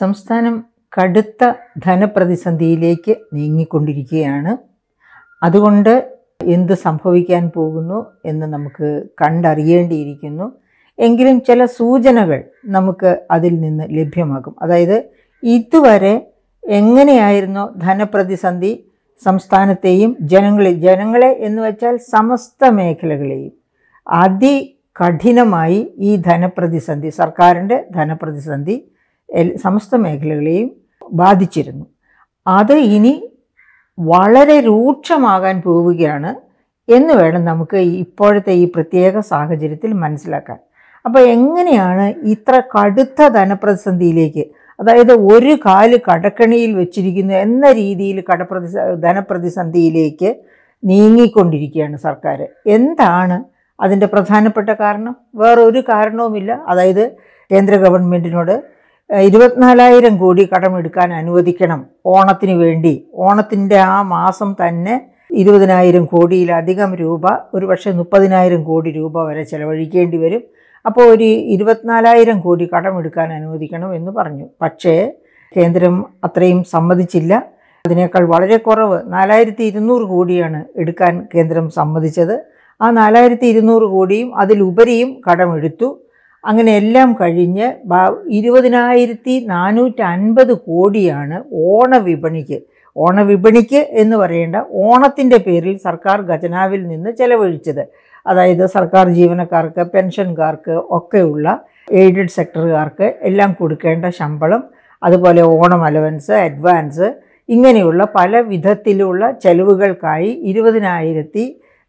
സംസ്ഥാനം കടുത്ത ധനപ്രതിസന്ധിയിലേക്ക് നീങ്ങിക്കൊണ്ടിരിക്കുകയാണ് അതുകൊണ്ട് എന്ത് സംഭവിക്കാൻ പോകുന്നു എന്ന് നമുക്ക് കണ്ടറിയേണ്ടിയിരിക്കുന്നു എങ്കിലും ചില സൂചനകൾ നമുക്ക് അതിൽ നിന്ന് ലഭ്യമാകും അതായത് ഇതുവരെ എങ്ങനെയായിരുന്നു ധനപ്രതിസന്ധി സംസ്ഥാനത്തെയും ജനങ്ങളിൽ ജനങ്ങളെ എന്ന് വെച്ചാൽ സമസ്ത മേഖലകളെയും അതികഠിനമായി ഈ ധനപ്രതിസന്ധി സർക്കാരിൻ്റെ ധനപ്രതിസന്ധി സമസ്ത മേഖലകളെയും ബാധിച്ചിരുന്നു അത് ഇനി വളരെ രൂക്ഷമാകാൻ പോവുകയാണ് എന്ന് വേണം നമുക്ക് ഇപ്പോഴത്തെ ഈ പ്രത്യേക സാഹചര്യത്തിൽ മനസ്സിലാക്കാൻ അപ്പോൾ എങ്ങനെയാണ് ഇത്ര കടുത്ത ധനപ്രതിസന്ധിയിലേക്ക് അതായത് ഒരു കാല് കടക്കണിയിൽ വെച്ചിരിക്കുന്നു എന്ന രീതിയിൽ കടപ്രതി ധനപ്രതിസന്ധിയിലേക്ക് നീങ്ങിക്കൊണ്ടിരിക്കുകയാണ് സർക്കാർ എന്താണ് അതിൻ്റെ പ്രധാനപ്പെട്ട കാരണം വേറൊരു കാരണവുമില്ല അതായത് കേന്ദ്ര ഗവൺമെൻറ്റിനോട് ഇരുപത്തിനാലായിരം കോടി കടമെടുക്കാൻ അനുവദിക്കണം ഓണത്തിന് വേണ്ടി ഓണത്തിൻ്റെ ആ മാസം തന്നെ ഇരുപതിനായിരം കോടിയിലധികം രൂപ ഒരു പക്ഷേ മുപ്പതിനായിരം കോടി രൂപ വരെ ചിലവഴിക്കേണ്ടി വരും അപ്പോൾ ഒരു ഇരുപത്തിനാലായിരം കോടി കടമെടുക്കാൻ അനുവദിക്കണം എന്ന് പറഞ്ഞു പക്ഷേ കേന്ദ്രം അത്രയും സമ്മതിച്ചില്ല അതിനേക്കാൾ വളരെ കുറവ് നാലായിരത്തി ഇരുന്നൂറ് കോടിയാണ് എടുക്കാൻ കേന്ദ്രം സമ്മതിച്ചത് ആ നാലായിരത്തി ഇരുന്നൂറ് കോടിയും അതിലുപരിയും കടമെടുത്തു അങ്ങനെ എല്ലാം കഴിഞ്ഞ് ഇരുപതിനായിരത്തി നാനൂറ്റി അൻപത് കോടിയാണ് ഓണവിപണിക്ക് ഓണവിപണിക്ക് എന്ന് പറയേണ്ട ഓണത്തിൻ്റെ പേരിൽ സർക്കാർ ഖജനാവിൽ നിന്ന് ചെലവഴിച്ചത് അതായത് സർക്കാർ ജീവനക്കാർക്ക് പെൻഷൻകാർക്ക് ഒക്കെയുള്ള എയ്ഡഡ് സെക്ടറുകാർക്ക് എല്ലാം കൊടുക്കേണ്ട ശമ്പളം അതുപോലെ ഓണം അലവൻസ് അഡ്വാൻസ് ഇങ്ങനെയുള്ള പല വിധത്തിലുള്ള ചെലവുകൾക്കായി ഇരുപതിനായിരത്തി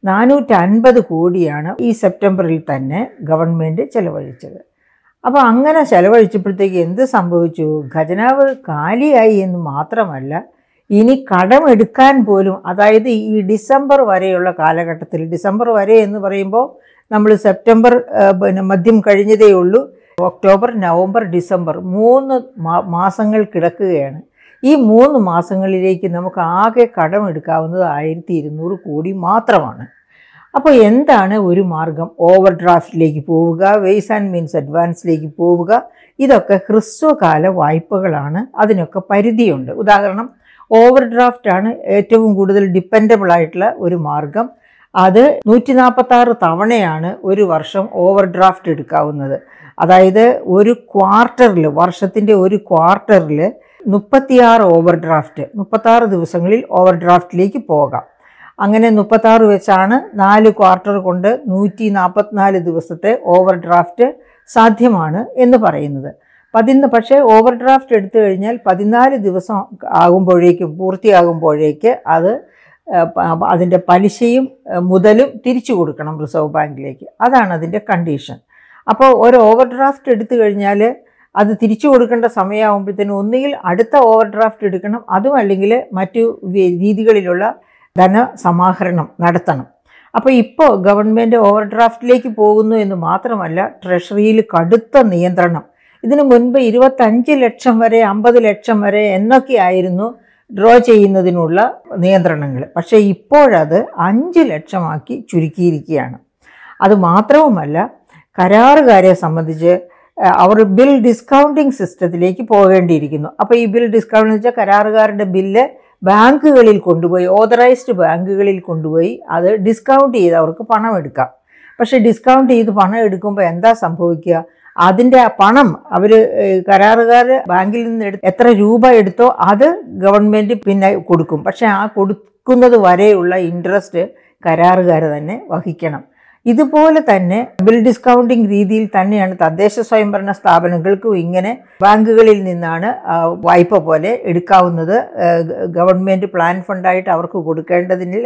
നാനൂറ്റി അൻപത് കോടിയാണ് ഈ സെപ്റ്റംബറിൽ തന്നെ ഗവൺമെൻറ് ചെലവഴിച്ചത് അപ്പോൾ അങ്ങനെ ചെലവഴിച്ചപ്പോഴത്തേക്ക് എന്ത് സംഭവിച്ചു ഖജനാവ് കാലിയായി എന്ന് മാത്രമല്ല ഇനി കടമെടുക്കാൻ പോലും അതായത് ഈ ഡിസംബർ വരെയുള്ള കാലഘട്ടത്തിൽ ഡിസംബർ വരെ എന്ന് പറയുമ്പോൾ നമ്മൾ സെപ്റ്റംബർ പിന്നെ മദ്യം കഴിഞ്ഞതേ ഉള്ളൂ ഒക്ടോബർ നവംബർ ഡിസംബർ മൂന്ന് മാസങ്ങൾ കിടക്കുകയാണ് ഈ മൂന്ന് മാസങ്ങളിലേക്ക് നമുക്ക് ആകെ കടമെടുക്കാവുന്നത് ആയിരത്തി ഇരുന്നൂറ് കോടി മാത്രമാണ് അപ്പോൾ എന്താണ് ഒരു മാർഗം ഓവർ ഡ്രാഫ്റ്റിലേക്ക് പോവുക വെയ്സ് ആൻഡ് മീൻസ് അഡ്വാൻസിലേക്ക് പോവുക ഇതൊക്കെ ഹ്രസ്വകാല വായ്പകളാണ് അതിനൊക്കെ പരിധിയുണ്ട് ഉദാഹരണം ഓവർ ഡ്രാഫ്റ്റാണ് ഏറ്റവും കൂടുതൽ ഡിപ്പെൻഡബിൾ ആയിട്ടുള്ള ഒരു മാർഗം അത് നൂറ്റി നാൽപ്പത്താറ് തവണയാണ് ഒരു വർഷം ഓവർ ഡ്രാഫ്റ്റ് എടുക്കാവുന്നത് അതായത് ഒരു ക്വാർട്ടറിൽ വർഷത്തിൻ്റെ ഒരു ക്വാർട്ടറിൽ മുപ്പത്തിയാറ് ഓവർ ഡ്രാഫ്റ്റ് മുപ്പത്താറ് ദിവസങ്ങളിൽ ഓവർ ഡ്രാഫ്റ്റിലേക്ക് പോകാം അങ്ങനെ മുപ്പത്താറ് വെച്ചാണ് നാല് ക്വാർട്ടർ കൊണ്ട് നൂറ്റി നാൽപ്പത്തിനാല് ദിവസത്തെ ഓവർ ഡ്രാഫ്റ്റ് സാധ്യമാണ് എന്ന് പറയുന്നത് പതിന പക്ഷേ ഓവർ ഡ്രാഫ്റ്റ് എടുത്തു കഴിഞ്ഞാൽ പതിനാല് ദിവസം ആകുമ്പോഴേക്കും പൂർത്തിയാകുമ്പോഴേക്ക് അത് അതിൻ്റെ പലിശയും മുതലും തിരിച്ചു കൊടുക്കണം റിസർവ് ബാങ്കിലേക്ക് അതാണ് അതിൻ്റെ കണ്ടീഷൻ അപ്പോൾ ഒരു ഓവർ ഡ്രാഫ്റ്റ് എടുത്തു കഴിഞ്ഞാൽ അത് തിരിച്ചു കൊടുക്കേണ്ട സമയമാകുമ്പോഴത്തേനും ഒന്നുകിൽ അടുത്ത ഓവർ ഡ്രാഫ്റ്റ് എടുക്കണം അതും അല്ലെങ്കിൽ മറ്റു രീതികളിലുള്ള ധനസമാഹരണം നടത്തണം അപ്പോൾ ഇപ്പോൾ ഗവൺമെൻറ് ഓവർ ഡ്രാഫ്റ്റിലേക്ക് പോകുന്നു എന്ന് മാത്രമല്ല ട്രഷറിയിൽ കടുത്ത നിയന്ത്രണം ഇതിനു മുൻപ് ഇരുപത്തഞ്ച് ലക്ഷം വരെ അമ്പത് ലക്ഷം വരെ എന്നൊക്കെയായിരുന്നു ഡ്രോ ചെയ്യുന്നതിനുള്ള നിയന്ത്രണങ്ങൾ പക്ഷേ ഇപ്പോഴത് അഞ്ച് ലക്ഷമാക്കി ചുരുക്കിയിരിക്കുകയാണ് അത് മാത്രവുമല്ല കരാറുകാരെ സംബന്ധിച്ച് അവർ ബിൽ ഡിസ്കൗണ്ടിങ് സിസ്റ്റത്തിലേക്ക് പോകേണ്ടിയിരിക്കുന്നു അപ്പോൾ ഈ ബിൽ ഡിസ്കൗണ്ട് എന്ന് വെച്ചാൽ കരാറുകാരുടെ ബില്ല് ബാങ്കുകളിൽ കൊണ്ടുപോയി ഓതറൈസ്ഡ് ബാങ്കുകളിൽ കൊണ്ടുപോയി അത് ഡിസ്കൗണ്ട് ചെയ്ത് അവർക്ക് പണം എടുക്കാം പക്ഷേ ഡിസ്കൗണ്ട് ചെയ്ത് പണം എടുക്കുമ്പോൾ എന്താ സംഭവിക്കുക അതിൻ്റെ ആ പണം അവർ കരാറുകാർ ബാങ്കിൽ നിന്ന് എടു എത്ര രൂപ എടുത്തോ അത് ഗവൺമെൻറ് പിന്നെ കൊടുക്കും പക്ഷേ ആ കൊടുക്കുന്നത് വരെയുള്ള ഇൻട്രസ്റ്റ് കരാറുകാർ തന്നെ വഹിക്കണം ഇതുപോലെ തന്നെ ബിൽ ഡിസ്കൗണ്ടിംഗ് രീതിയിൽ തന്നെയാണ് തദ്ദേശ സ്വയംഭരണ സ്ഥാപനങ്ങൾക്കും ഇങ്ങനെ ബാങ്കുകളിൽ നിന്നാണ് വായ്പ പോലെ എടുക്കാവുന്നത് ഗവൺമെൻറ് പ്ലാൻ ഫണ്ടായിട്ട് അവർക്ക് കൊടുക്കേണ്ടതിന്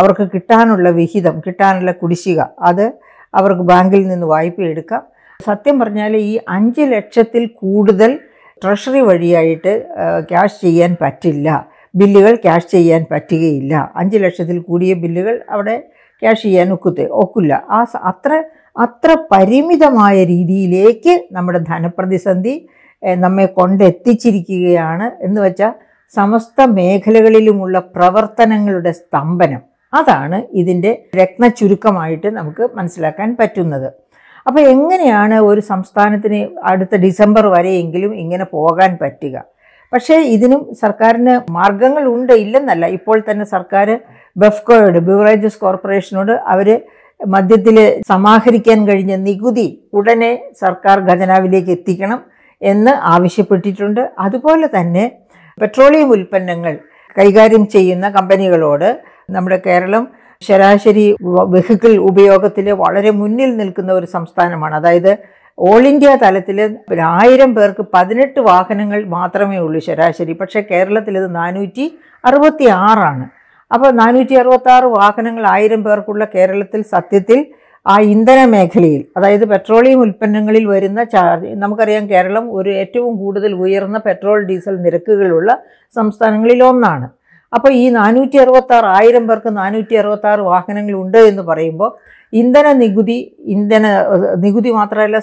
അവർക്ക് കിട്ടാനുള്ള വിഹിതം കിട്ടാനുള്ള കുടിശ്ശിക അത് അവർക്ക് ബാങ്കിൽ നിന്ന് വായ്പ എടുക്കാം സത്യം പറഞ്ഞാൽ ഈ അഞ്ച് ലക്ഷത്തിൽ കൂടുതൽ ട്രഷറി വഴിയായിട്ട് ക്യാഷ് ചെയ്യാൻ പറ്റില്ല ബില്ലുകൾ ക്യാഷ് ചെയ്യാൻ പറ്റുകയില്ല അഞ്ച് ലക്ഷത്തിൽ കൂടിയ ബില്ലുകൾ അവിടെ ക്യാഷ് ചെയ്യാൻ ഒക്കത്തെ ഒക്കില്ല ആ അത്ര അത്ര പരിമിതമായ രീതിയിലേക്ക് നമ്മുടെ ധനപ്രതിസന്ധി നമ്മെ കൊണ്ടെത്തിച്ചിരിക്കുകയാണ് എന്ന് വെച്ചാൽ സമസ്ത മേഖലകളിലുമുള്ള പ്രവർത്തനങ്ങളുടെ സ്തംഭനം അതാണ് ഇതിൻ്റെ രത്ന ചുരുക്കമായിട്ട് നമുക്ക് മനസ്സിലാക്കാൻ പറ്റുന്നത് അപ്പോൾ എങ്ങനെയാണ് ഒരു സംസ്ഥാനത്തിന് അടുത്ത ഡിസംബർ വരെയെങ്കിലും ഇങ്ങനെ പോകാൻ പറ്റുക പക്ഷേ ഇതിനും സർക്കാരിന് ഉണ്ട് ഇല്ലെന്നല്ല ഇപ്പോൾ തന്നെ സർക്കാർ ബെഫ്കോയോട് ബിവറേജസ് കോർപ്പറേഷനോട് അവർ മദ്യത്തിൽ സമാഹരിക്കാൻ കഴിഞ്ഞ നികുതി ഉടനെ സർക്കാർ ഖജനാവിലേക്ക് എത്തിക്കണം എന്ന് ആവശ്യപ്പെട്ടിട്ടുണ്ട് അതുപോലെ തന്നെ പെട്രോളിയം ഉൽപ്പന്നങ്ങൾ കൈകാര്യം ചെയ്യുന്ന കമ്പനികളോട് നമ്മുടെ കേരളം ശരാശരി വെഹിക്കിൾ ഉപയോഗത്തിൽ വളരെ മുന്നിൽ നിൽക്കുന്ന ഒരു സംസ്ഥാനമാണ് അതായത് ഓൾ ഇന്ത്യ തലത്തിൽ പിന്നെ ആയിരം പേർക്ക് പതിനെട്ട് വാഹനങ്ങൾ മാത്രമേ ഉള്ളൂ ശരാശരി പക്ഷേ കേരളത്തിൽ ഇത് നാനൂറ്റി അറുപത്തി ആറാണ് അപ്പോൾ നാനൂറ്റി അറുപത്തി ആറ് വാഹനങ്ങൾ ആയിരം പേർക്കുള്ള കേരളത്തിൽ സത്യത്തിൽ ആ ഇന്ധന മേഖലയിൽ അതായത് പെട്രോളിയം ഉൽപ്പന്നങ്ങളിൽ വരുന്ന ചാർജ് നമുക്കറിയാം കേരളം ഒരു ഏറ്റവും കൂടുതൽ ഉയർന്ന പെട്രോൾ ഡീസൽ നിരക്കുകളുള്ള സംസ്ഥാനങ്ങളിൽ ഒന്നാണ് അപ്പോൾ ഈ നാനൂറ്റി അറുപത്താറ് ആയിരം പേർക്ക് നാനൂറ്റി അറുപത്താറ് വാഹനങ്ങളുണ്ട് എന്ന് പറയുമ്പോൾ ഇന്ധന നികുതി ഇന്ധന നികുതി മാത്രമല്ല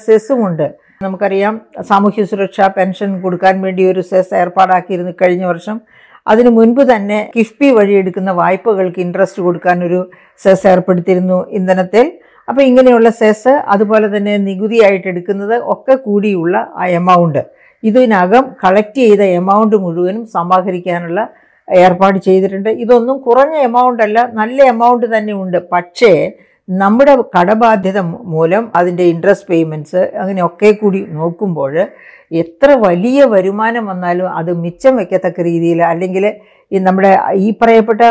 ഉണ്ട് നമുക്കറിയാം സാമൂഹ്യ സുരക്ഷാ പെൻഷൻ കൊടുക്കാൻ വേണ്ടി ഒരു സെസ് ഏർപ്പാടാക്കിയിരുന്നു കഴിഞ്ഞ വർഷം അതിനു മുൻപ് തന്നെ കിഫ്ബി വഴി എടുക്കുന്ന വായ്പകൾക്ക് ഇൻട്രസ്റ്റ് കൊടുക്കാൻ ഒരു സെസ് ഏർപ്പെടുത്തിയിരുന്നു ഇന്ധനത്തിൽ അപ്പോൾ ഇങ്ങനെയുള്ള സെസ് അതുപോലെ തന്നെ നികുതിയായിട്ട് എടുക്കുന്നത് ഒക്കെ കൂടിയുള്ള ആ എമൗണ്ട് ഇതിനകം കളക്ട് ചെയ്ത എമൗണ്ട് മുഴുവനും സമാഹരിക്കാനുള്ള ഏർപ്പാട് ചെയ്തിട്ടുണ്ട് ഇതൊന്നും കുറഞ്ഞ എമൗണ്ട് അല്ല നല്ല എമൗണ്ട് തന്നെ ഉണ്ട് പക്ഷേ നമ്മുടെ കടബാധ്യത മൂലം അതിൻ്റെ ഇൻട്രസ്റ്റ് പേയ്മെൻറ്റ്സ് അങ്ങനെയൊക്കെ കൂടി നോക്കുമ്പോൾ എത്ര വലിയ വരുമാനം വന്നാലും അത് മിച്ചം വയ്ക്കത്തക്ക രീതിയിൽ അല്ലെങ്കിൽ ഈ നമ്മുടെ ഈ പറയപ്പെട്ട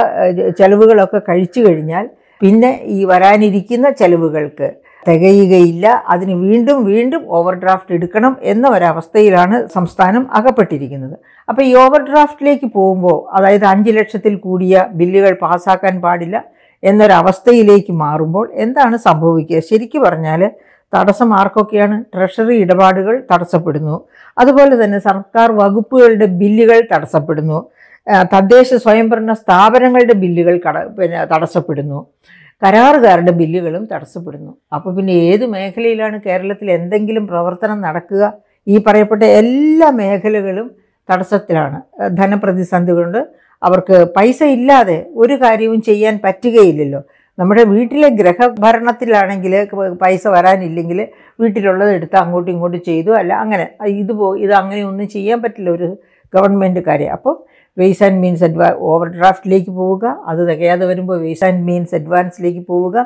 ചിലവുകളൊക്കെ കഴിച്ചു കഴിഞ്ഞാൽ പിന്നെ ഈ വരാനിരിക്കുന്ന ചിലവുകൾക്ക് തികയുകയില്ല അതിന് വീണ്ടും വീണ്ടും ഓവർ ഡ്രാഫ്റ്റ് എടുക്കണം എന്ന ഒരവസ്ഥയിലാണ് സംസ്ഥാനം അകപ്പെട്ടിരിക്കുന്നത് അപ്പോൾ ഈ ഓവർ ഡ്രാഫ്റ്റിലേക്ക് പോകുമ്പോൾ അതായത് അഞ്ച് ലക്ഷത്തിൽ കൂടിയ ബില്ലുകൾ പാസ്സാക്കാൻ പാടില്ല എന്നൊരവസ്ഥയിലേക്ക് മാറുമ്പോൾ എന്താണ് സംഭവിക്കുക ശരിക്കു പറഞ്ഞാൽ തടസ്സം ആർക്കൊക്കെയാണ് ട്രഷറി ഇടപാടുകൾ തടസ്സപ്പെടുന്നു അതുപോലെ തന്നെ സർക്കാർ വകുപ്പുകളുടെ ബില്ലുകൾ തടസ്സപ്പെടുന്നു തദ്ദേശ സ്വയംഭരണ സ്ഥാപനങ്ങളുടെ ബില്ലുകൾ കട പിന്നെ തടസ്സപ്പെടുന്നു കരാറുകാരുടെ ബില്ലുകളും തടസ്സപ്പെടുന്നു അപ്പോൾ പിന്നെ ഏത് മേഖലയിലാണ് കേരളത്തിൽ എന്തെങ്കിലും പ്രവർത്തനം നടക്കുക ഈ പറയപ്പെട്ട എല്ലാ മേഖലകളും തടസ്സത്തിലാണ് ധനപ്രതിസന്ധി കൊണ്ട് അവർക്ക് പൈസ ഇല്ലാതെ ഒരു കാര്യവും ചെയ്യാൻ പറ്റുകയില്ലല്ലോ നമ്മുടെ വീട്ടിലെ ഗ്രഹഭരണത്തിലാണെങ്കിൽ പൈസ വരാനില്ലെങ്കിൽ വീട്ടിലുള്ളത് എടുത്ത് അങ്ങോട്ടും ഇങ്ങോട്ടും ചെയ്തു അല്ല അങ്ങനെ ഇത് പോ ഇത് അങ്ങനെ ഒന്നും ചെയ്യാൻ പറ്റില്ല ഒരു ഗവൺമെൻറ് കാര്യം അപ്പോൾ വെയ്സ് ആൻഡ് മീൻസ് അഡ്വാ ഓവർ ഡ്രാഫ്റ്റിലേക്ക് പോവുക അത് തികയാതെ വരുമ്പോൾ വെയ്സ് ആൻഡ് മീൻസ് അഡ്വാൻസിലേക്ക് പോവുക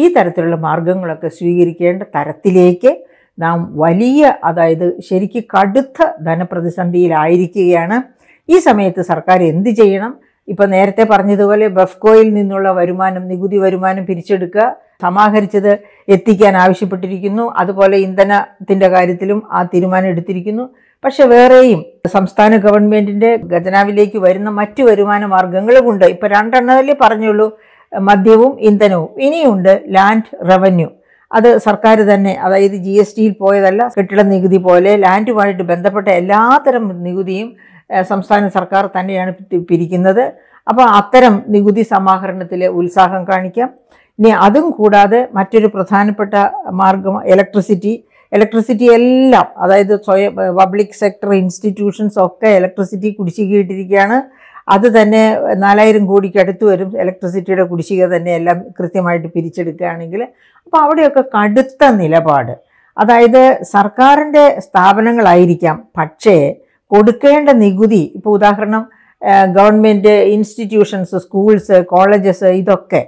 ഈ തരത്തിലുള്ള മാർഗങ്ങളൊക്കെ സ്വീകരിക്കേണ്ട തരത്തിലേക്ക് നാം വലിയ അതായത് ശരിക്കും കടുത്ത ധനപ്രതിസന്ധിയിലായിരിക്കുകയാണ് ഈ സമയത്ത് സർക്കാർ എന്ത് ചെയ്യണം ഇപ്പൊ നേരത്തെ പറഞ്ഞതുപോലെ ബെഫ്കോയിൽ നിന്നുള്ള വരുമാനം നികുതി വരുമാനം പിരിച്ചെടുക്കുക സമാഹരിച്ചത് എത്തിക്കാൻ ആവശ്യപ്പെട്ടിരിക്കുന്നു അതുപോലെ ഇന്ധനത്തിന്റെ കാര്യത്തിലും ആ തീരുമാനം എടുത്തിരിക്കുന്നു പക്ഷെ വേറെയും സംസ്ഥാന ഗവൺമെന്റിന്റെ ഖജനാവിലേക്ക് വരുന്ന മറ്റു വരുമാന ഉണ്ട് ഇപ്പൊ രണ്ടെണ്ണതല്ലേ പറഞ്ഞുള്ളൂ മദ്യവും ഇന്ധനവും ഇനിയുണ്ട് ലാൻഡ് റവന്യൂ അത് സർക്കാർ തന്നെ അതായത് ജി എസ് ടിയിൽ പോയതല്ല കെട്ടിട നികുതി പോലെ ലാൻഡുമായിട്ട് ബന്ധപ്പെട്ട എല്ലാത്തരം നികുതിയും സംസ്ഥാന സർക്കാർ തന്നെയാണ് പിരിക്കുന്നത് അപ്പോൾ അത്തരം നികുതി സമാഹരണത്തിൽ ഉത്സാഹം കാണിക്കാം ഇനി അതും കൂടാതെ മറ്റൊരു പ്രധാനപ്പെട്ട മാർഗം ഇലക്ട്രിസിറ്റി ഇലക്ട്രിസിറ്റി എല്ലാം അതായത് സ്വയം പബ്ലിക് സെക്ടർ ഇൻസ്റ്റിറ്റ്യൂഷൻസ് ഒക്കെ ഇലക്ട്രിസിറ്റി കുടിശ്ശികയിട്ടിരിക്കുകയാണ് അത് തന്നെ നാലായിരം കോടിക്ക് അടുത്ത് വരും ഇലക്ട്രിസിറ്റിയുടെ കുടിശ്ശിക തന്നെ എല്ലാം കൃത്യമായിട്ട് പിരിച്ചെടുക്കുകയാണെങ്കിൽ അപ്പോൾ അവിടെയൊക്കെ കടുത്ത നിലപാട് അതായത് സർക്കാരിൻ്റെ സ്ഥാപനങ്ങളായിരിക്കാം പക്ഷേ കൊടുക്കേണ്ട നികുതി ഇപ്പോൾ ഉദാഹരണം ഗവൺമെൻറ് ഇൻസ്റ്റിറ്റ്യൂഷൻസ് സ്കൂൾസ് കോളേജസ് ഇതൊക്കെ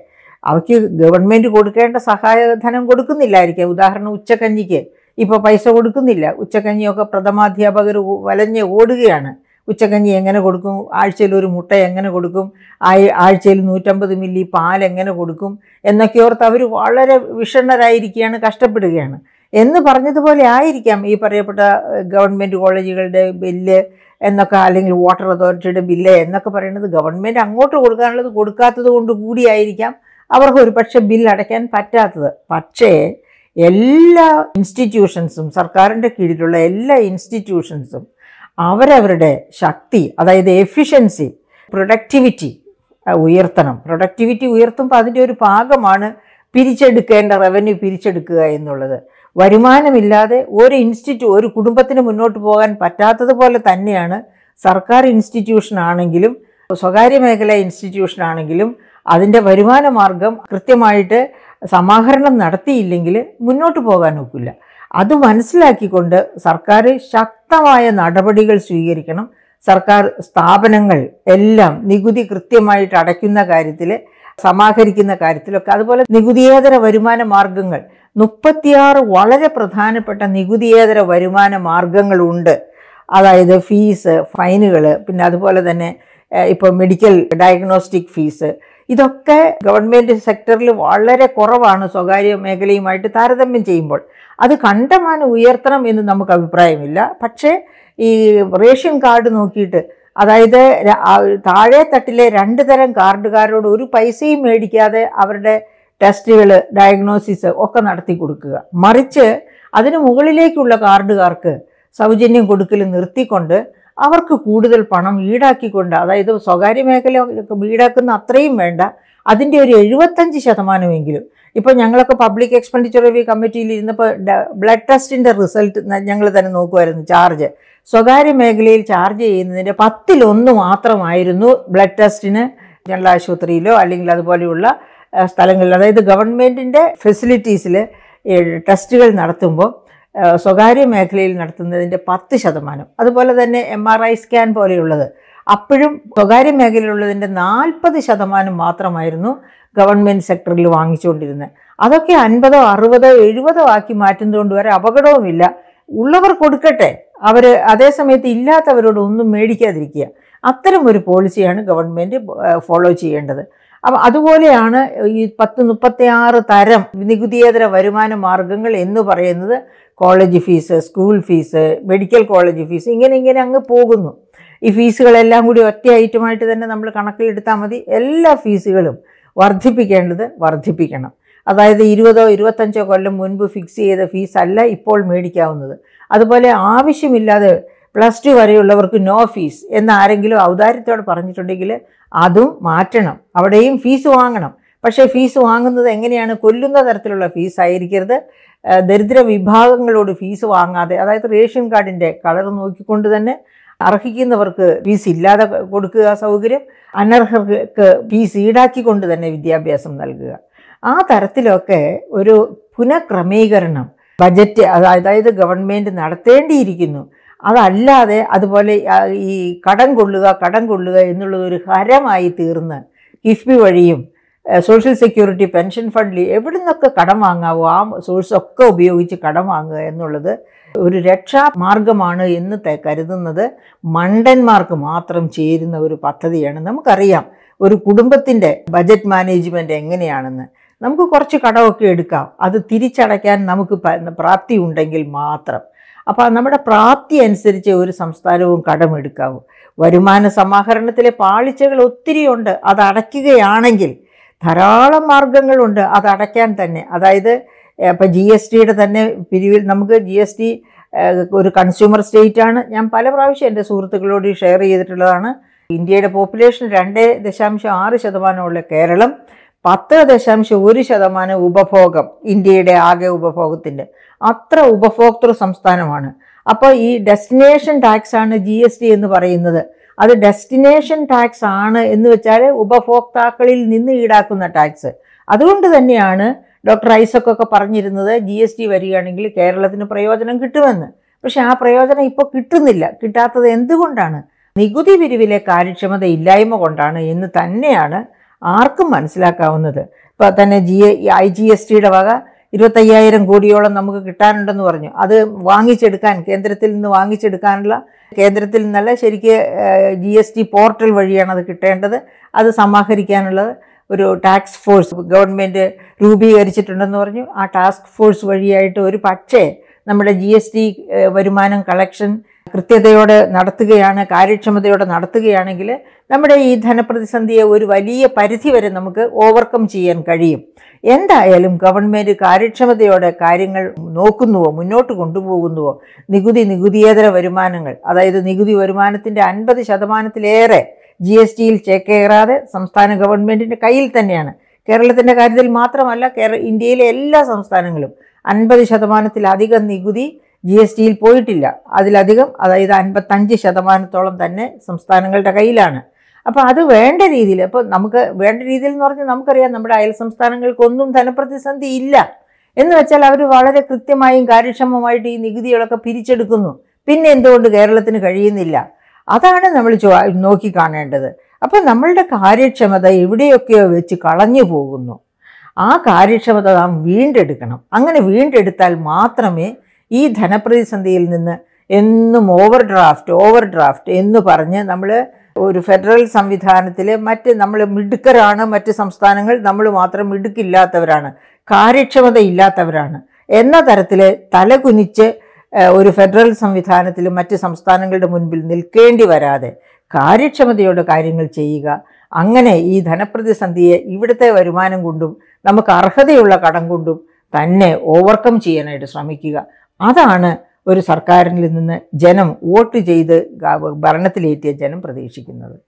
അവയ്ക്ക് ഗവൺമെൻറ് കൊടുക്കേണ്ട സഹായധനം കൊടുക്കുന്നില്ലായിരിക്കും ഉദാഹരണം ഉച്ചക്കഞ്ഞിക്ക് ഇപ്പോൾ പൈസ കൊടുക്കുന്നില്ല ഉച്ചക്കഞ്ഞിയൊക്കെ പ്രഥമാധ്യാപകർ വലഞ്ഞ് ഓടുകയാണ് ഉച്ചക്കഞ്ഞി എങ്ങനെ കൊടുക്കും ആഴ്ചയിൽ ഒരു മുട്ട എങ്ങനെ കൊടുക്കും ആഴ്ചയിൽ നൂറ്റമ്പത് മില്ലി പാൽ എങ്ങനെ കൊടുക്കും എന്നൊക്കെ ഓർത്ത് അവർ വളരെ വിഷണ്ണരായിരിക്കുകയാണ് കഷ്ടപ്പെടുകയാണ് എന്ന് പറഞ്ഞതുപോലെ ആയിരിക്കാം ഈ പറയപ്പെട്ട ഗവൺമെൻറ് കോളേജുകളുടെ ബില്ല് എന്നൊക്കെ അല്ലെങ്കിൽ വാട്ടർ അതോറിറ്റിയുടെ ബില്ല് എന്നൊക്കെ പറയുന്നത് ഗവൺമെൻറ് അങ്ങോട്ട് കൊടുക്കാനുള്ളത് കൊടുക്കാത്തത് കൊണ്ട് കൂടിയായിരിക്കാം അവർക്ക് ഒരു പക്ഷേ ബില്ല് അടയ്ക്കാൻ പറ്റാത്തത് പക്ഷേ എല്ലാ ഇൻസ്റ്റിറ്റ്യൂഷൻസും സർക്കാരിൻ്റെ കീഴിലുള്ള എല്ലാ ഇൻസ്റ്റിറ്റ്യൂഷൻസും അവരവരുടെ ശക്തി അതായത് എഫിഷ്യൻസി പ്രൊഡക്ടിവിറ്റി ഉയർത്തണം പ്രൊഡക്ടിവിറ്റി ഉയർത്തുമ്പോൾ അതിൻ്റെ ഒരു ഭാഗമാണ് പിരിച്ചെടുക്കേണ്ട റവന്യൂ പിരിച്ചെടുക്കുക എന്നുള്ളത് വരുമാനമില്ലാതെ ഒരു ഇൻസ്റ്റിറ്റ്യൂ ഒരു കുടുംബത്തിന് മുന്നോട്ട് പോകാൻ പറ്റാത്തതുപോലെ തന്നെയാണ് സർക്കാർ ഇൻസ്റ്റിറ്റ്യൂഷൻ ആണെങ്കിലും സ്വകാര്യ മേഖല ഇൻസ്റ്റിറ്റ്യൂഷൻ ആണെങ്കിലും അതിൻ്റെ വരുമാന മാർഗം കൃത്യമായിട്ട് സമാഹരണം നടത്തിയില്ലെങ്കിൽ മുന്നോട്ട് പോകാൻ ഒക്കില്ല അത് മനസ്സിലാക്കിക്കൊണ്ട് സർക്കാർ ശക്തമായ നടപടികൾ സ്വീകരിക്കണം സർക്കാർ സ്ഥാപനങ്ങൾ എല്ലാം നികുതി കൃത്യമായിട്ട് അടയ്ക്കുന്ന കാര്യത്തിൽ സമാഹരിക്കുന്ന കാര്യത്തിലൊക്കെ അതുപോലെ നികുതിയേതര വരുമാന മാർഗങ്ങൾ മുപ്പത്തിയാറ് വളരെ പ്രധാനപ്പെട്ട നികുതിയേതര വരുമാന മാർഗങ്ങളുണ്ട് അതായത് ഫീസ് ഫൈനുകൾ പിന്നെ അതുപോലെ തന്നെ ഇപ്പോൾ മെഡിക്കൽ ഡയഗ്നോസ്റ്റിക് ഫീസ് ഇതൊക്കെ ഗവൺമെൻറ് സെക്ടറിൽ വളരെ കുറവാണ് സ്വകാര്യ മേഖലയുമായിട്ട് താരതമ്യം ചെയ്യുമ്പോൾ അത് കണ്ടമാനം ഉയർത്തണം എന്ന് നമുക്ക് അഭിപ്രായമില്ല പക്ഷേ ഈ റേഷൻ കാർഡ് നോക്കിയിട്ട് അതായത് താഴെ തട്ടിലെ രണ്ട് തരം കാർഡുകാരോട് ഒരു പൈസയും മേടിക്കാതെ അവരുടെ ടെസ്റ്റുകൾ ഡയഗ്നോസിസ് ഒക്കെ നടത്തി കൊടുക്കുക മറിച്ച് അതിന് മുകളിലേക്കുള്ള കാർഡുകാർക്ക് സൗജന്യം കൊടുക്കൽ നിർത്തിക്കൊണ്ട് അവർക്ക് കൂടുതൽ പണം ഈടാക്കിക്കൊണ്ട് അതായത് സ്വകാര്യ മേഖല ഈടാക്കുന്ന അത്രയും വേണ്ട അതിൻ്റെ ഒരു എഴുപത്തഞ്ച് ശതമാനമെങ്കിലും ഇപ്പോൾ ഞങ്ങളൊക്കെ പബ്ലിക് എക്സ്പെൻഡിച്ചർ റിവ്യൂ കമ്മിറ്റിയിൽ ഇരുന്നപ്പോൾ ബ്ലഡ് ടെസ്റ്റിൻ്റെ റിസൾട്ട് ഞങ്ങൾ തന്നെ നോക്കുമായിരുന്നു ചാർജ് സ്വകാര്യ മേഖലയിൽ ചാർജ് ചെയ്യുന്നതിൻ്റെ പത്തിലൊന്ന് മാത്രമായിരുന്നു ബ്ലഡ് ടെസ്റ്റിന് ജനറൽ ആശുപത്രിയിലോ അല്ലെങ്കിൽ അതുപോലെയുള്ള സ്ഥലങ്ങളിൽ അതായത് ഗവൺമെൻറ്റിൻ്റെ ഫെസിലിറ്റീസിൽ ടെസ്റ്റുകൾ നടത്തുമ്പോൾ സ്വകാര്യ മേഖലയിൽ നടത്തുന്നതിൻ്റെ പത്ത് ശതമാനം അതുപോലെ തന്നെ എം ആർ ഐ സ്കാൻ പോലെയുള്ളത് അപ്പോഴും സ്വകാര്യ മേഖലയിലുള്ളതിൻ്റെ നാൽപ്പത് ശതമാനം മാത്രമായിരുന്നു ഗവൺമെൻറ് സെക്ടറിൽ വാങ്ങിച്ചുകൊണ്ടിരുന്നത് അതൊക്കെ അൻപതോ അറുപതോ എഴുപതോ ആക്കി മാറ്റുന്നതുകൊണ്ട് വരെ അപകടവുമില്ല ഉള്ളവർ കൊടുക്കട്ടെ അവർ അതേസമയത്ത് ഇല്ലാത്തവരോട് ഒന്നും മേടിക്കാതിരിക്കുക അത്തരം ഒരു പോളിസിയാണ് ഗവൺമെൻറ് ഫോളോ ചെയ്യേണ്ടത് അപ്പം അതുപോലെയാണ് ഈ പത്ത് മുപ്പത്തിയാറ് തരം നികുതിയേതര വരുമാന മാർഗങ്ങൾ എന്ന് പറയുന്നത് college fees school fees medical college fees ഇങ്ങനെ ഇങ്ങനെ അങ്ങ് പോകുന്നു ഈ ഫീസുകളെല്ലാം കൂടി ഒറ്റ ഐറ്റമായിട്ട് തന്നെ നമ്മൾ കണക്കിലെടുത്താൽ മതി എല്ലാ ഫീസുകളും വർദ്ധിപ്പിക്കേണ്ടത് വർദ്ധിപ്പിക്കണം അതായത് ഇരുപതോ ഇരുപത്തഞ്ചോ കൊല്ലം മുൻപ് ഫിക്സ് ചെയ്ത ഫീസല്ല ഇപ്പോൾ മേടിക്കാവുന്നത് അതുപോലെ ആവശ്യമില്ലാതെ പ്ലസ് ടു വരെയുള്ളവർക്ക് നോ ഫീസ് എന്ന് ആരെങ്കിലും ഔദാര്യത്തോടെ പറഞ്ഞിട്ടുണ്ടെങ്കിൽ അതും മാറ്റണം അവിടെയും ഫീസ് വാങ്ങണം പക്ഷേ ഫീസ് വാങ്ങുന്നത് എങ്ങനെയാണ് കൊല്ലുന്ന തരത്തിലുള്ള ഫീസ് ആയിരിക്കരുത് ദരിദ്ര വിഭാഗങ്ങളോട് ഫീസ് വാങ്ങാതെ അതായത് റേഷൻ കാർഡിൻ്റെ കളർ നോക്കിക്കൊണ്ട് തന്നെ അർഹിക്കുന്നവർക്ക് ഫീസ് ഇല്ലാതെ കൊടുക്കുക സൗകര്യം അനർഹർക്ക് ഫീസ് ഈടാക്കിക്കൊണ്ട് തന്നെ വിദ്യാഭ്യാസം നൽകുക ആ തരത്തിലൊക്കെ ഒരു പുനഃക്രമീകരണം ബജറ്റ് അതായത് ഗവൺമെൻറ് നടത്തേണ്ടിയിരിക്കുന്നു അതല്ലാതെ അതുപോലെ ഈ കടം കൊള്ളുക കടം കൊള്ളുക എന്നുള്ളത് ഒരു ഹരമായി തീർന്ന് കിഫ്ബി വഴിയും സോഷ്യൽ സെക്യൂരിറ്റി പെൻഷൻ ഫണ്ടിൽ എവിടെ നിന്നൊക്കെ കടം വാങ്ങാവോ ആ സോഴ്സൊക്കെ ഉപയോഗിച്ച് കടം വാങ്ങുക എന്നുള്ളത് ഒരു രക്ഷാ മാർഗമാണ് എന്ന് കരുതുന്നത് മണ്ടന്മാർക്ക് മാത്രം ചേരുന്ന ഒരു പദ്ധതിയാണ് നമുക്കറിയാം ഒരു കുടുംബത്തിൻ്റെ ബജറ്റ് മാനേജ്മെൻറ്റ് എങ്ങനെയാണെന്ന് നമുക്ക് കുറച്ച് കടമൊക്കെ എടുക്കാം അത് തിരിച്ചടയ്ക്കാൻ നമുക്ക് പ്രാപ്തി ഉണ്ടെങ്കിൽ മാത്രം അപ്പോൾ നമ്മുടെ പ്രാപ്തി അനുസരിച്ച് ഒരു സംസ്ഥാനവും കടമെടുക്കാവൂ വരുമാന സമാഹരണത്തിലെ പാളിച്ചകൾ ഒത്തിരിയുണ്ട് അത് അടയ്ക്കുകയാണെങ്കിൽ ധാരാളം മാർഗങ്ങളുണ്ട് അത് തന്നെ അതായത് ഇപ്പം ജി എസ് ടിയുടെ തന്നെ പിരിവിൽ നമുക്ക് ജി എസ് ടി ഒരു കൺസ്യൂമർ സ്റ്റേറ്റ് ആണ് ഞാൻ പല പ്രാവശ്യം എൻ്റെ സുഹൃത്തുക്കളോട് ഷെയർ ചെയ്തിട്ടുള്ളതാണ് ഇന്ത്യയുടെ പോപ്പുലേഷൻ രണ്ട് ദശാംശം ആറ് ശതമാനമുള്ള കേരളം പത്ത് ദശാംശം ഒരു ശതമാനം ഉപഭോഗം ഇന്ത്യയുടെ ആകെ ഉപഭോഗത്തിൻ്റെ അത്ര ഉപഭോക്തൃ സംസ്ഥാനമാണ് അപ്പോൾ ഈ ഡെസ്റ്റിനേഷൻ ടാക്സ് ആണ് ജി എസ് ടി എന്ന് പറയുന്നത് അത് ഡെസ്റ്റിനേഷൻ ടാക്സ് ആണ് എന്ന് വെച്ചാൽ ഉപഭോക്താക്കളിൽ നിന്ന് ഈടാക്കുന്ന ടാക്സ് അതുകൊണ്ട് തന്നെയാണ് ഡോക്ടർ ഐസക്കൊക്കെ പറഞ്ഞിരുന്നത് ജി എസ് ടി വരികയാണെങ്കിൽ കേരളത്തിന് പ്രയോജനം കിട്ടുമെന്ന് പക്ഷെ ആ പ്രയോജനം ഇപ്പോൾ കിട്ടുന്നില്ല കിട്ടാത്തത് എന്തുകൊണ്ടാണ് നികുതി പിരിവിലെ കാര്യക്ഷമത ഇല്ലായ്മ കൊണ്ടാണ് എന്ന് തന്നെയാണ് ആർക്കും മനസ്സിലാക്കാവുന്നത് ഇപ്പോൾ തന്നെ ജി ഐ ജി എസ് ടിയുടെ വക ഇരുപത്തയ്യായിരം കോടിയോളം നമുക്ക് കിട്ടാനുണ്ടെന്ന് പറഞ്ഞു അത് വാങ്ങിച്ചെടുക്കാൻ കേന്ദ്രത്തിൽ നിന്ന് വാങ്ങിച്ചെടുക്കാനുള്ള കേന്ദ്രത്തിൽ നിന്നല്ല ശരിക്ക് ജി എസ് ടി പോർട്ടൽ വഴിയാണ് അത് കിട്ടേണ്ടത് അത് സമാഹരിക്കാനുള്ളത് ഒരു ടാക്സ് ഫോഴ്സ് ഗവൺമെൻറ് രൂപീകരിച്ചിട്ടുണ്ടെന്ന് പറഞ്ഞു ആ ടാസ്ക് ഫോഴ്സ് വഴിയായിട്ട് ഒരു പക്ഷേ നമ്മുടെ ജി എസ് ടി വരുമാനം കളക്ഷൻ കൃത്യതയോടെ നടത്തുകയാണ് കാര്യക്ഷമതയോടെ നടത്തുകയാണെങ്കിൽ നമ്മുടെ ഈ ധനപ്രതിസന്ധിയെ ഒരു വലിയ പരിധി വരെ നമുക്ക് ഓവർകം ചെയ്യാൻ കഴിയും എന്തായാലും ഗവൺമെൻറ് കാര്യക്ഷമതയോടെ കാര്യങ്ങൾ നോക്കുന്നുവോ മുന്നോട്ട് കൊണ്ടുപോകുന്നുവോ നികുതി നികുതിയേതര വരുമാനങ്ങൾ അതായത് നികുതി വരുമാനത്തിൻ്റെ അൻപത് ശതമാനത്തിലേറെ ജി എസ് ടിയിൽ ചേക്കേറാതെ സംസ്ഥാന ഗവൺമെൻറ്റിൻ്റെ കയ്യിൽ തന്നെയാണ് കേരളത്തിൻ്റെ കാര്യത്തിൽ മാത്രമല്ല കേരള ഇന്ത്യയിലെ എല്ലാ സംസ്ഥാനങ്ങളും അൻപത് ശതമാനത്തിലധികം നികുതി ജി എസ് ടിയിൽ പോയിട്ടില്ല അതിലധികം അതായത് അൻപത്തഞ്ച് ശതമാനത്തോളം തന്നെ സംസ്ഥാനങ്ങളുടെ കയ്യിലാണ് അപ്പോൾ അത് വേണ്ട രീതിയിൽ അപ്പോൾ നമുക്ക് വേണ്ട രീതിയിൽ എന്ന് പറഞ്ഞാൽ നമുക്കറിയാം നമ്മുടെ അയൽ സംസ്ഥാനങ്ങൾക്കൊന്നും ധനപ്രതിസന്ധി ഇല്ല എന്ന് വെച്ചാൽ അവർ വളരെ കൃത്യമായും കാര്യക്ഷമമായിട്ട് ഈ നികുതികളൊക്കെ പിരിച്ചെടുക്കുന്നു പിന്നെ എന്തുകൊണ്ട് കേരളത്തിന് കഴിയുന്നില്ല അതാണ് നമ്മൾ നോക്കിക്കാണേണ്ടത് അപ്പോൾ നമ്മളുടെ കാര്യക്ഷമത എവിടെയൊക്കെയോ വെച്ച് കളഞ്ഞു പോകുന്നു ആ കാര്യക്ഷമത നാം വീണ്ടെടുക്കണം അങ്ങനെ വീണ്ടെടുത്താൽ മാത്രമേ ഈ ധനപ്രതിസന്ധിയിൽ നിന്ന് എന്നും ഓവർ ഡ്രാഫ്റ്റ് ഓവർ ഡ്രാഫ്റ്റ് എന്ന് പറഞ്ഞ് നമ്മൾ ഒരു ഫെഡറൽ സംവിധാനത്തിൽ മറ്റ് നമ്മൾ മിടുക്കരാണ് മറ്റ് സംസ്ഥാനങ്ങൾ നമ്മൾ മാത്രം മിടുക്കില്ലാത്തവരാണ് കാര്യക്ഷമത ഇല്ലാത്തവരാണ് എന്ന തരത്തിൽ തലകുനിച്ച് ഒരു ഫെഡറൽ സംവിധാനത്തിൽ മറ്റ് സംസ്ഥാനങ്ങളുടെ മുൻപിൽ നിൽക്കേണ്ടി വരാതെ കാര്യക്ഷമതയോടെ കാര്യങ്ങൾ ചെയ്യുക അങ്ങനെ ഈ ധനപ്രതിസന്ധിയെ ഇവിടുത്തെ വരുമാനം കൊണ്ടും നമുക്ക് അർഹതയുള്ള കടം കൊണ്ടും തന്നെ ഓവർകം ചെയ്യാനായിട്ട് ശ്രമിക്കുക അതാണ് ഒരു സർക്കാരിൽ നിന്ന് ജനം വോട്ട് ചെയ്ത് ഭരണത്തിലേറ്റിയ ജനം പ്രതീക്ഷിക്കുന്നത്